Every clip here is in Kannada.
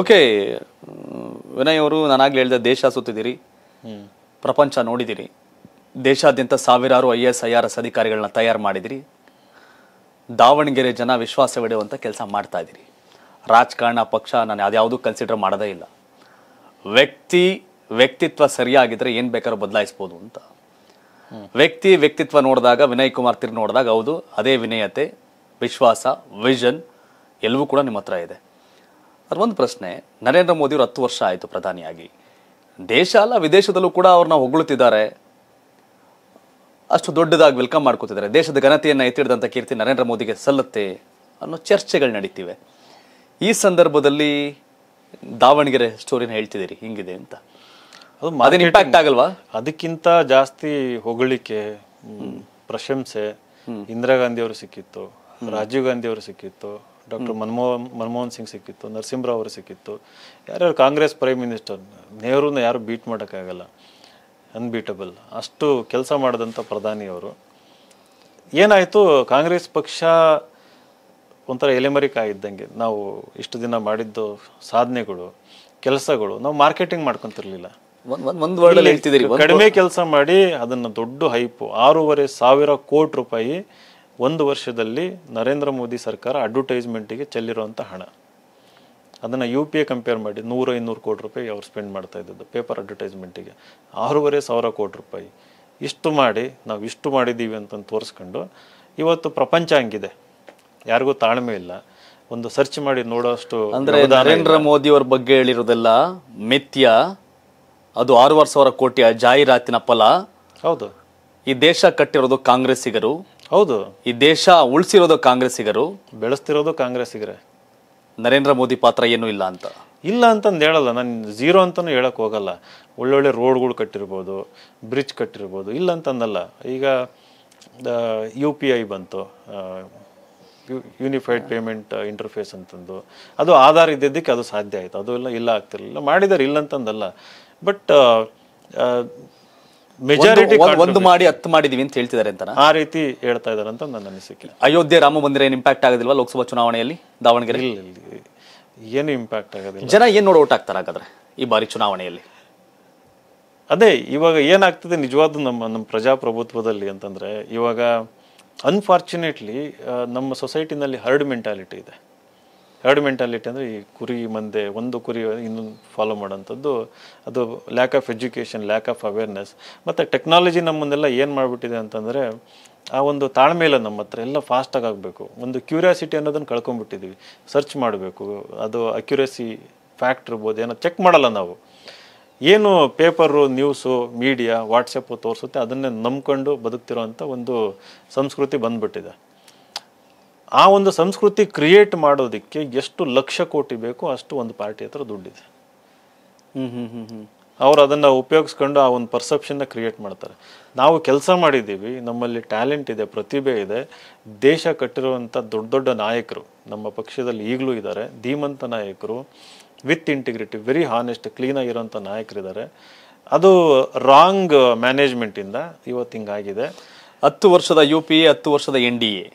ಓಕೆ ವಿನಯ್ ಅವರು ನಾನಾಗ್ಲೇ ಹೇಳಿದ ದೇಶ ಸುತ್ತಿದ್ದೀರಿ ಪ್ರಪಂಚ ನೋಡಿದ್ದೀರಿ ದೇಶಾದ್ಯಂತ ಸಾವಿರಾರು I S I R S ಅಧಿಕಾರಿಗಳನ್ನ ತಯಾರು ಮಾಡಿದಿರಿ ದಾವಣಗೆರೆ ಜನ ವಿಶ್ವಾಸವಿಡುವಂಥ ಕೆಲಸ ಮಾಡ್ತಾ ಇದ್ದೀರಿ ರಾಜಕಾರಣ ಪಕ್ಷ ನಾನು ಅದ್ಯಾವುದೂ ಕನ್ಸಿಡರ್ ಮಾಡೋದೇ ಇಲ್ಲ ವ್ಯಕ್ತಿ ವ್ಯಕ್ತಿತ್ವ ಸರಿಯಾಗಿದ್ದರೆ ಏನು ಬೇಕಾದ್ರೂ ಬದಲಾಯಿಸ್ಬೋದು ಅಂತ ವ್ಯಕ್ತಿ ವ್ಯಕ್ತಿತ್ವ ನೋಡಿದಾಗ ವಿನಯ್ ಕುಮಾರ್ ತಿರ್ ನೋಡಿದಾಗ ಹೌದು ಅದೇ ವಿನಯತೆ ವಿಶ್ವಾಸ ವಿಷನ್ ಎಲ್ಲವೂ ಕೂಡ ನಿಮ್ಮ ಹತ್ರ ಇದೆ ಒಂದು ಪ್ರಶ್ನೆ ನರೇಂದ್ರ ಮೋದಿಯವರು ಹತ್ತು ವರ್ಷ ಆಯಿತು ಪ್ರಧಾನಿಯಾಗಿ ದೇಶ ಅಲ್ಲ ವಿದೇಶದಲ್ಲೂ ಕೂಡ ಅವ್ರನ್ನ ಹೊಗಳುತ್ತಿದ್ದಾರೆ ಅಷ್ಟು ದೊಡ್ಡದಾಗಿ ವೆಲ್ಕಮ್ ಮಾಡ್ಕೋತಿದ್ದಾರೆ ದೇಶದ ಘನತೆಯನ್ನು ಎತ್ತಿಡಿದಂಥ ಕೀರ್ತಿ ನರೇಂದ್ರ ಮೋದಿಗೆ ಸಲ್ಲುತ್ತೆ ಅನ್ನೋ ಚರ್ಚೆಗಳು ನಡೀತಿವೆ ಈ ಸಂದರ್ಭದಲ್ಲಿ ದಾವಣಗೆರೆ ಸ್ಟೋರಿನ ಹೇಳ್ತಿದ್ದೀರಿ ಹಿಂಗಿದೆ ಅಂತ ಅದು ಅದೇನು ಇಂಪ್ಯಾಕ್ಟ್ ಆಗಲ್ವಾ ಅದಕ್ಕಿಂತ ಜಾಸ್ತಿ ಹೊಗಳಿಕೆ ಪ್ರಶಂಸೆ ಇಂದಿರಾ ಗಾಂಧಿ ಅವರು ಸಿಕ್ಕಿತ್ತು ರಾಜೀವ್ ಗಾಂಧಿ ಅವರು ಸಿಕ್ಕಿತ್ತು ಡಾಕ್ಟರ್ ಮನಮೋಹನ್ ಮನಮೋಹನ್ ಸಿಂಗ್ ಸಿಕ್ಕಿತ್ತು ನರಸಿಂಹರಾವ್ ಅವರು ಸಿಕ್ಕಿತ್ತು ಯಾರ್ಯಾರು ಕಾಂಗ್ರೆಸ್ ಪ್ರೈಮ್ ಮಿನಿಸ್ಟರ್ ನೆಹರೂನ ಯಾರು ಬೀಟ್ ಮಾಡೋಕ್ಕಾಗಲ್ಲ ಅನ್ಬೀಟಬಲ್ ಅಷ್ಟು ಕೆಲಸ ಮಾಡಿದಂಥ ಪ್ರಧಾನಿಯವರು ಏನಾಯಿತು ಕಾಂಗ್ರೆಸ್ ಪಕ್ಷ ಒಂಥರ ಎಲೆಮರಿ ಕಾಯಿದ್ದಂಗೆ ನಾವು ಇಷ್ಟು ದಿನ ಮಾಡಿದ್ದು ಸಾಧನೆಗಳು ಕೆಲಸಗಳು ನಾವು ಮಾರ್ಕೆಟಿಂಗ್ ಮಾಡ್ಕೊಂತಿರ್ಲಿಲ್ಲ ಕಡಿಮೆ ಕೆಲಸ ಮಾಡಿ ಅದನ್ನು ದೊಡ್ಡ ಹೈಪು ಆರೂವರೆ ಸಾವಿರ ಕೋಟಿ ರೂಪಾಯಿ ಒಂದು ವರ್ಷದಲ್ಲಿ ನರೇಂದ್ರ ಮೋದಿ ಸರ್ಕಾರ ಅಡ್ವರ್ಟೈಸ್ಮೆಂಟಿಗೆ ಚೆಲ್ಲಿರುವಂಥ ಹಣ ಅದನ್ನು ಯು ಪಿ ಎ ಕಂಪೇರ್ ಮಾಡಿ ನೂರು ಇನ್ನೂರು ಕೋಟಿ ರೂಪಾಯಿ ಅವ್ರು ಸ್ಪೆಂಡ್ ಮಾಡ್ತಾ ಇದ್ದದ್ದು ಪೇಪರ್ ಅಡ್ವರ್ಟೈಸ್ಮೆಂಟಿಗೆ ಆರೂವರೆ ಸಾವಿರ ಕೋಟಿ ರೂಪಾಯಿ ಇಷ್ಟು ಮಾಡಿ ನಾವು ಇಷ್ಟು ಮಾಡಿದ್ದೀವಿ ಅಂತಂದು ತೋರಿಸ್ಕೊಂಡು ಇವತ್ತು ಪ್ರಪಂಚ ಹಂಗಿದೆ ಯಾರಿಗೂ ತಾಳ್ಮೆ ಇಲ್ಲ ಒಂದು ಸರ್ಚ್ ಮಾಡಿ ನೋಡೋಷ್ಟು ಅಂದರೆ ನರೇಂದ್ರ ಮೋದಿಯವ್ರ ಬಗ್ಗೆ ಹೇಳಿರೋದೆಲ್ಲ ಮಿಥ್ಯ ಅದು ಆರೂವರೆ ಸಾವಿರ ಕೋಟಿಯ ಜಾಹೀರಾತಿನ ಫಲ ಹೌದು ಈ ದೇಶ ಕಟ್ಟಿರೋದು ಕಾಂಗ್ರೆಸ್ಸಿಗರು ಹೌದು ಈ ದೇಶ ಉಳಿಸಿರೋದು ಕಾಂಗ್ರೆಸ್ಸಿಗರು ಬೆಳೆಸ್ತಿರೋದು ಕಾಂಗ್ರೆಸ್ಸಿಗರೇ ನರೇಂದ್ರ ಮೋದಿ ಪಾತ್ರ ಏನೂ ಇಲ್ಲ ಅಂತ ಇಲ್ಲ ಅಂತಂದು ಹೇಳಲ್ಲ ನಾನು ಝೀರೋ ಅಂತಲೂ ಹೇಳಕ್ಕೆ ಹೋಗಲ್ಲ ಒಳ್ಳೊಳ್ಳೆ ರೋಡ್ಗಳು ಕಟ್ಟಿರ್ಬೋದು ಬ್ರಿಡ್ಜ್ ಕಟ್ಟಿರ್ಬೋದು ಇಲ್ಲ ಅಂತಂದಲ್ಲ ಈಗ ಯು ಪಿ ಐ ಬಂತು ಯೂನಿಫೈಡ್ ಪೇಮೆಂಟ್ ಇಂಟರ್ಫೇಸ್ ಅಂತಂದು ಅದು ಆಧಾರ್ ಇದ್ದಿದ್ದಕ್ಕೆ ಅದು ಸಾಧ್ಯ ಆಯಿತು ಅದು ಇಲ್ಲ ಇಲ್ಲ ಆಗ್ತಿರಲಿಲ್ಲ ಮಾಡಿದಾರೆ ಇಲ್ಲ ಅಂತಂದಲ್ಲ ಬಟ್ ಮೆಜಾರಿಟಿ ಒಂದು ಮಾಡಿ ಹತ್ತು ಮಾಡಿದೀವಿ ಅಂತ ಹೇಳ್ತಿದ್ದಾರೆ ಅಂತ ಆ ರೀತಿ ಹೇಳ್ತಾ ಇದಾರೆ ಅಂತ ನನ್ನ ಅನಿಸಿಕೆ ಅಯೋಧ್ಯೆ ರಾಮ ಮಂದಿರ ಏನು ಇಂಪ್ಯಾಕ್ಟ್ ಆಗೋದಿಲ್ವಾ ಲೋಕಸಭಾ ಚುನಾವಣೆಯಲ್ಲಿ ದಾವಣಗೆರೆ ಏನು ಇಂಪ್ಯಾಕ್ಟ್ ಆಗೋದಿಲ್ಲ ಜನ ಏನು ನೋಡಿ ಓಟ್ ಆಗ್ತಾರೆ ಹಾಗಾದ್ರೆ ಈ ಬಾರಿ ಚುನಾವಣೆಯಲ್ಲಿ ಅದೇ ಇವಾಗ ಏನಾಗ್ತದೆ ನಿಜವಾದ ನಮ್ಮ ನಮ್ಮ ಪ್ರಜಾಪ್ರಭುತ್ವದಲ್ಲಿ ಅಂತಂದ್ರೆ ಇವಾಗ ಅನ್ಫಾರ್ಚುನೇಟ್ಲಿ ನಮ್ಮ ಸೊಸೈಟಿನಲ್ಲಿ ಹರ್ಡ್ ಮೆಂಟಾಲಿಟಿ ಇದೆ ಹರ್ಡ್ ಮೆಂಟಾಲಿಟಿ ಅಂದರೆ ಈ ಕುರಿ ಮಂದೆ ಒಂದು ಕುರಿ ಇನ್ನೊಂದು ಫಾಲೋ ಮಾಡೋಂಥದ್ದು ಅದು lack of education lack of awareness ಮತ್ತು ಟೆಕ್ನಾಲಜಿ ನಮ್ಮನ್ನೆಲ್ಲ ಏನು ಮಾಡಿಬಿಟ್ಟಿದೆ ಅಂತಂದರೆ ಆ ಒಂದು ತಾಳ್ಮೆ ಇಲ್ಲ ನಮ್ಮ ಹತ್ರ ಎಲ್ಲ ಫಾಸ್ಟಾಗಿ ಆಗಬೇಕು ಒಂದು ಕ್ಯೂರಿಯಾಸಿಟಿ ಅನ್ನೋದನ್ನು ಕಳ್ಕೊಂಬಿಟ್ಟಿದ್ವಿ ಸರ್ಚ್ ಮಾಡಬೇಕು ಅದು ಅಕ್ಯುರೇಸಿ ಫ್ಯಾಕ್ಟ್ ಇರ್ಬೋದು ಏನೋ ಚೆಕ್ ಮಾಡಲ್ಲ ನಾವು ಏನು ಪೇಪರು ನ್ಯೂಸು ಮೀಡಿಯಾ ವಾಟ್ಸಪ್ಪು ತೋರಿಸುತ್ತೆ ಅದನ್ನೇ ನಂಬ್ಕೊಂಡು ಬದುಕ್ತಿರೋ ಒಂದು ಸಂಸ್ಕೃತಿ ಬಂದುಬಿಟ್ಟಿದೆ ಆ ಒಂದು ಸಂಸ್ಕೃತಿ ಕ್ರಿಯೇಟ್ ಮಾಡೋದಕ್ಕೆ ಎಷ್ಟು ಲಕ್ಷ ಕೋಟಿ ಬೇಕೋ ಅಷ್ಟು ಒಂದು ಪಾರ್ಟಿ ಹತ್ರ ದುಡ್ಡಿದೆ ಅವರು ಅದನ್ನು ಉಪಯೋಗಿಸ್ಕೊಂಡು ಆ ಒಂದು ಪರ್ಸೆಪ್ಷನ್ನ ಕ್ರಿಯೇಟ್ ಮಾಡ್ತಾರೆ ನಾವು ಕೆಲಸ ಮಾಡಿದ್ದೀವಿ ನಮ್ಮಲ್ಲಿ ಟ್ಯಾಲೆಂಟ್ ಇದೆ ಪ್ರತಿಭೆ ಇದೆ ದೇಶ ಕಟ್ಟಿರುವಂಥ ದೊಡ್ಡ ದೊಡ್ಡ ನಾಯಕರು ನಮ್ಮ ಪಕ್ಷದಲ್ಲಿ ಈಗಲೂ ಇದ್ದಾರೆ ಧೀಮಂತ ನಾಯಕರು ವಿತ್ ಇಂಟಿಗ್ರಿಟಿ ವೆರಿ ಹಾನೆಸ್ಟ್ ನಾಯಕರು ನಾಯಕರಿದ್ದಾರೆ ಅದು ರಾಂಗ್ ಮ್ಯಾನೇಜ್ಮೆಂಟಿಂದ ಇವತ್ತು ಹಿಂಗಾಗಿದೆ ಹತ್ತು ವರ್ಷದ ಯು ಪಿ ಎ ಹತ್ತು ವರ್ಷದ ಎನ್ ಡಿ ಎ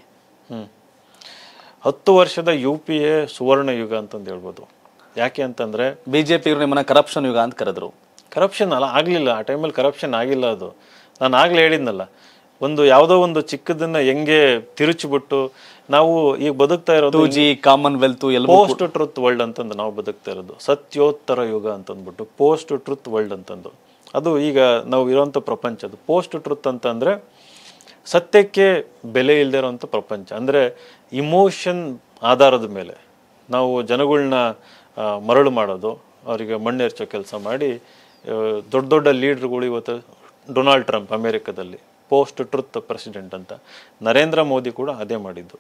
ಹತ್ತು ವರ್ಷದ ಯು ಪಿ ಎ ಸುವರ್ಣ ಯುಗ ಅಂತಂದು ಹೇಳ್ಬೋದು ಯಾಕೆ ಅಂತಂದರೆ ಬಿ ಜೆ ಪಿ ನಿಮ್ಮನ್ನ ಕರಪ್ಷನ್ ಯುಗ ಅಂತ ಕರೆದ್ರು ಕರಪ್ಷನ್ ಅಲ್ಲ ಆಗಲಿಲ್ಲ ಆ ಟೈಮಲ್ಲಿ ಕರಪ್ಷನ್ ಆಗಿಲ್ಲ ಅದು ನಾನು ಆಗಲೇ ಹೇಳಿದ್ನಲ್ಲ ಒಂದು ಯಾವುದೋ ಒಂದು ಚಿಕ್ಕದನ್ನ ಹೆಂಗೆ ತಿರುಚಿಬಿಟ್ಟು ನಾವು ಈಗ ಬದುಕ್ತಾ ಇರೋದು ಜಿ ಕಾಮನ್ವೆಲ್ತ್ ಎಲ್ಲ ಪೋಸ್ಟ್ ಟ್ರೂತ್ ವರ್ಲ್ಡ್ ಅಂತಂದು ನಾವು ಬದುಕ್ತಾ ಇರೋದು ಸತ್ಯೋತ್ತರ ಯುಗ ಅಂತಂದ್ಬಿಟ್ಟು ಪೋಸ್ಟ್ ಟ್ರೂತ್ ವರ್ಲ್ಡ್ ಅಂತಂದು ಅದು ಈಗ ನಾವು ಇರೋವಂಥ ಪ್ರಪಂಚ ಅದು ಪೋಸ್ಟ್ ಟ್ರೂತ್ ಅಂತಂದರೆ ಸತ್ಯಕ್ಕೆ ಬೆಲೆ ಇಲ್ಲದೆ ಇರೋವಂಥ ಪ್ರಪಂಚ ಅಂದರೆ ಇಮೋಷನ್ ಆಧಾರದ ಮೇಲೆ ನಾವು ಜನಗಳನ್ನ ಮರಳು ಮಾಡೋದು ಅವರಿಗೆ ಮಣ್ಣೆರಚೋ ಕೆಲಸ ಮಾಡಿ ದೊಡ್ಡ ದೊಡ್ಡ ಲೀಡ್ರುಗಳು ಇವತ್ತು ಡೊನಾಲ್ಡ್ ಟ್ರಂಪ್ ಅಮೇರಿಕದಲ್ಲಿ ಪೋಸ್ಟ್ ಟ್ರೂತ್ ಪ್ರೆಸಿಡೆಂಟ್ ಅಂತ ನರೇಂದ್ರ ಮೋದಿ ಕೂಡ ಅದೇ ಮಾಡಿದ್ದು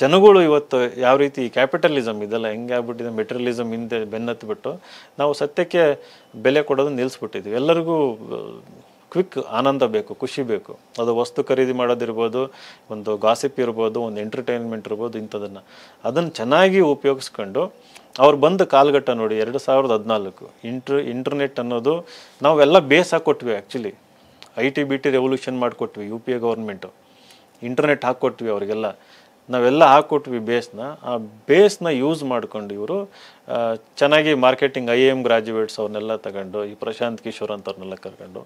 ಜನಗಳು ಇವತ್ತು ಯಾವ ರೀತಿ ಕ್ಯಾಪಿಟಲಿಸಮ್ ಇದೆಲ್ಲ ಹೆಂಗೆ ಆಗ್ಬಿಟ್ಟಿದೆ ಮೆಟೀರಿಯಲಿಸಮ್ ಹಿಂದೆ ಬೆನ್ನತ್ತು ನಾವು ಸತ್ಯಕ್ಕೆ ಬೆಲೆ ಕೊಡೋದು ನಿಲ್ಲಿಸ್ಬಿಟ್ಟಿದ್ವಿ ಎಲ್ಲರಿಗೂ ಕ್ವಿಕ್ ಆನಂದ ಬೇಕು ಖುಷಿ ಬೇಕು ಅದು ವಸ್ತು ಖರೀದಿ ಮಾಡೋದಿರ್ಬೋದು ಒಂದು ಗಾಸಿಪ್ ಇರ್ಬೋದು ಒಂದು ಎಂಟರ್ಟೈನ್ಮೆಂಟ್ ಇರ್ಬೋದು ಇಂಥದನ್ನು ಅದನ್ನು ಚೆನ್ನಾಗಿ ಉಪಯೋಗಿಸ್ಕೊಂಡು ಅವ್ರು ಬಂದ ಕಾಲಘಟ್ಟ ನೋಡಿ ಎರಡು ಸಾವಿರದ ಹದಿನಾಲ್ಕು ಇಂಟ್ರ್ ಇಂಟರ್ನೆಟ್ ಅನ್ನೋದು ನಾವೆಲ್ಲ ಬೇಸ್ ಹಾಕ್ಕೊಟ್ವಿ actually I T B T revolution ಮಾಡಿಕೊಟ್ವಿ U P A government internet ಹಾಕ್ಕೊಟ್ವಿ ಅವರಿಗೆಲ್ಲ ನಾವೆಲ್ಲ ಹಾಕ್ಕೊಟ್ವಿ ಬೇಸ್ನ ಆ ಬೇಸ್ನ ಯೂಸ್ ಮಾಡ್ಕೊಂಡು ಇವರು ಚೆನ್ನಾಗಿ ಮಾರ್ಕೆಟಿಂಗ್ ಐ ಎಮ್ ಗ್ರಾಜ್ಯುವೇಟ್ಸ್ ಅವ್ರನ್ನೆಲ್ಲ ತಗೊಂಡು ಈ ಪ್ರಶಾಂತ್ ಕಿಶೋರ್ ಅಂತವ್ರನ್ನೆಲ್ಲ ಕರ್ಕೊಂಡು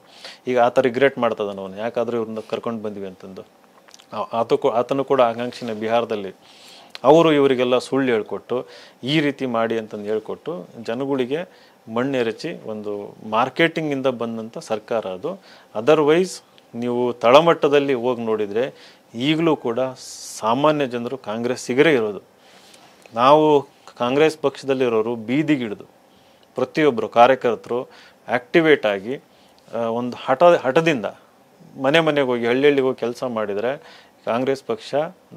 ಈಗ ಥರ ರಿಗ್ರೆಟ್ ಮಾಡ್ತದಾನ ಅವನು ಯಾಕಾದರೂ ಇವ್ರನ್ನ ಕರ್ಕೊಂಡು ಬಂದ್ವಿ ಅಂತಂದು ಆತ ಆತನು ಕೂಡ ಆಕಾಂಕ್ಷಿನ ಬಿಹಾರದಲ್ಲಿ ಅವರು ಇವರಿಗೆಲ್ಲ ಸುಳ್ಳು ಹೇಳ್ಕೊಟ್ಟು ಈ ರೀತಿ ಮಾಡಿ ಅಂತಂದು ಹೇಳ್ಕೊಟ್ಟು ಜನಗಳಿಗೆ ಮಣ್ಣೆರಚಿ ಒಂದು ಮಾರ್ಕೆಟಿಂಗಿಂದ ಬಂದಂಥ ಸರ್ಕಾರ ಅದು ಅದರ್ವೈಸ್ ನೀವು ತಳಮಟ್ಟದಲ್ಲಿ ಹೋಗಿ ನೋಡಿದರೆ ಈಗಲೂ ಕೂಡ ಸಾಮಾನ್ಯ ಜನರು ಕಾಂಗ್ರೆಸ್ ಸಿಗರೇ ಇರೋದು ನಾವು ಕಾಂಗ್ರೆಸ್ ಪಕ್ಷದಲ್ಲಿರೋರು ಬೀದಿಗಿಡಿದು ಪ್ರತಿಯೊಬ್ಬರು ಕಾರ್ಯಕರ್ತರು ಆ್ಯಕ್ಟಿವೇಟ್ ಆಗಿ ಒಂದು ಹಠ ಹಠದಿಂದ ಮನೆ ಮನೆಗೆ ಹೋಗಿ ಹಳ್ಳಿಗೆ ಹೋಗಿ ಕೆಲಸ ಮಾಡಿದರೆ ಕಾಂಗ್ರೆಸ್ ಪಕ್ಷ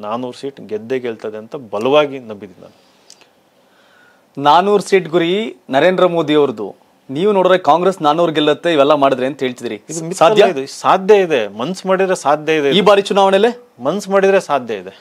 ನಾನ್ನೂರು ಸೀಟ್ ಗೆದ್ದೇ ಗೆಲ್ತದೆ ಅಂತ ಬಲವಾಗಿ ನಂಬಿದ್ದೀನಿ ನಾನು ನಾನ್ನೂರು ಸೀಟ್ ಗುರಿ ನರೇಂದ್ರ ಮೋದಿಯವ್ರದ್ದು ನೀವು ನೋಡಿದ್ರೆ ಕಾಂಗ್ರೆಸ್ ನಾನೂರು ಗೆಲ್ಲತ್ತೆ ಇವೆಲ್ಲ ಮಾಡಿದ್ರೆ ಅಂತ ಹೇಳ್ತಿದ್ರಿ ಸಾಧ್ಯ ಇದೆ ಸಾಧ್ಯ ಇದೆ ಮನ್ಸ್ ಮಾಡಿದ್ರೆ ಸಾಧ್ಯ ಇದೆ ಈ ಬಾರಿ ಚುನಾವಣೆಲೆ ಮನ್ಸ್ ಮಾಡಿದ್ರೆ ಸಾಧ್ಯ ಇದೆ